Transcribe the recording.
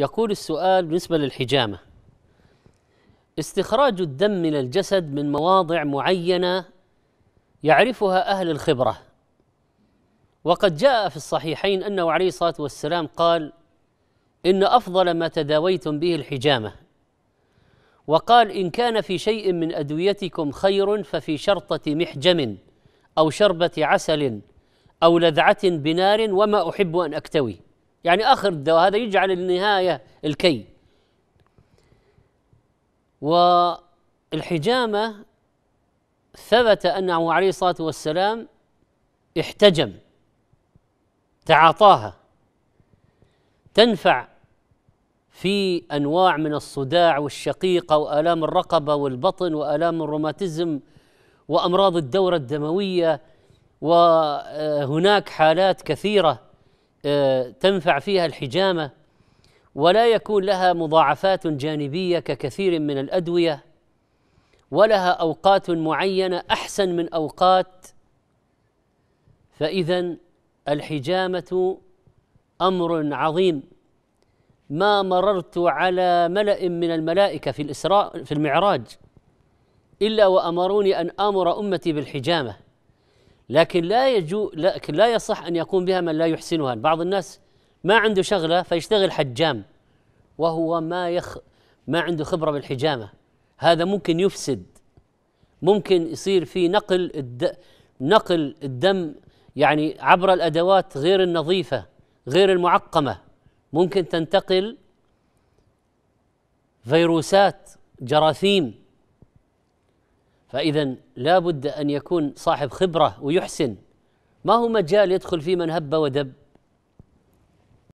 يقول السؤال بالنسبة للحجامة استخراج الدم من الجسد من مواضع معينة يعرفها أهل الخبرة وقد جاء في الصحيحين أنه عليه الصلاة والسلام قال إن أفضل ما تداويتم به الحجامة وقال إن كان في شيء من أدويتكم خير ففي شرطة محجم أو شربة عسل أو لذعة بنار وما أحب أن أكتوي يعني آخر الدواء هذا يجعل النهاية الكي والحجامة ثبت أنه عليه الصلاة والسلام احتجم تعاطاها تنفع في انواع من الصداع والشقيقه والام الرقبه والبطن والام الروماتيزم وامراض الدوره الدمويه وهناك حالات كثيره آه، تنفع فيها الحجامه ولا يكون لها مضاعفات جانبيه ككثير من الادويه ولها اوقات معينه احسن من اوقات فاذا الحجامه امر عظيم ما مررت على ملا من الملائكه في الاسراء في المعراج الا وامروني ان امر امتي بالحجامه لكن لا يجو لكن لا يصح ان يقوم بها من لا يحسنها، بعض الناس ما عنده شغله فيشتغل حجام وهو ما يخ ما عنده خبره بالحجامه، هذا ممكن يفسد ممكن يصير في نقل الد... نقل الدم يعني عبر الادوات غير النظيفه غير المعقمه ممكن تنتقل فيروسات جراثيم فإذا لا بد أن يكون صاحب خبرة ويحسن ما هو مجال يدخل فيه من هب ودب